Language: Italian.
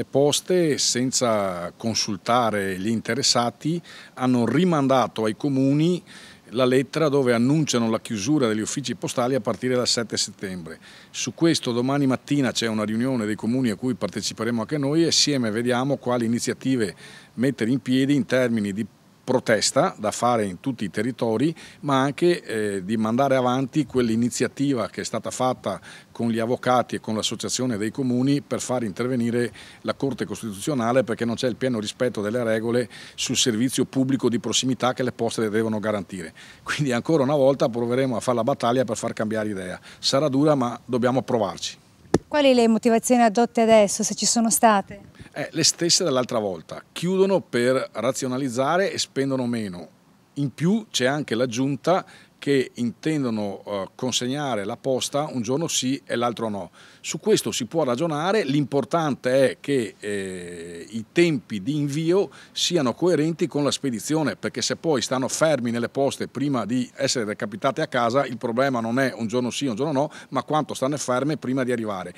Le poste, senza consultare gli interessati, hanno rimandato ai comuni la lettera dove annunciano la chiusura degli uffici postali a partire dal 7 settembre. Su questo domani mattina c'è una riunione dei comuni a cui parteciperemo anche noi e assieme vediamo quali iniziative mettere in piedi in termini di protesta da fare in tutti i territori, ma anche eh, di mandare avanti quell'iniziativa che è stata fatta con gli avvocati e con l'associazione dei comuni per far intervenire la Corte Costituzionale perché non c'è il pieno rispetto delle regole sul servizio pubblico di prossimità che le poste devono garantire. Quindi ancora una volta proveremo a fare la battaglia per far cambiare idea. Sarà dura ma dobbiamo provarci. Quali le motivazioni adotte adesso, se ci sono state? Eh, le stesse dell'altra volta, chiudono per razionalizzare e spendono meno. In più c'è anche l'aggiunta che intendono eh, consegnare la posta un giorno sì e l'altro no. Su questo si può ragionare, l'importante è che eh, i tempi di invio siano coerenti con la spedizione, perché se poi stanno fermi nelle poste prima di essere decapitate a casa, il problema non è un giorno sì, un giorno no, ma quanto stanno ferme prima di arrivare.